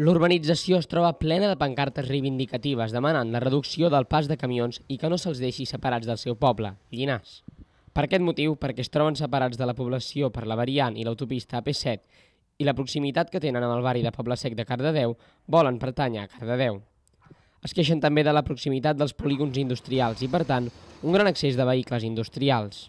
L'urbanització es troba plena de pancartes reivindicatives demanant la reducció del pas de camions i que no se'ls deixi separats del seu poble, Llinars. Per aquest motiu, perquè es troben separats de la població per la variant i l'autopista AP7 i la proximitat que tenen amb el barri de Poble Sec de Cardedeu, volen pertànyer a Cardedeu. Es queixen també de la proximitat dels polígons industrials i, per tant, un gran accés de vehicles industrials.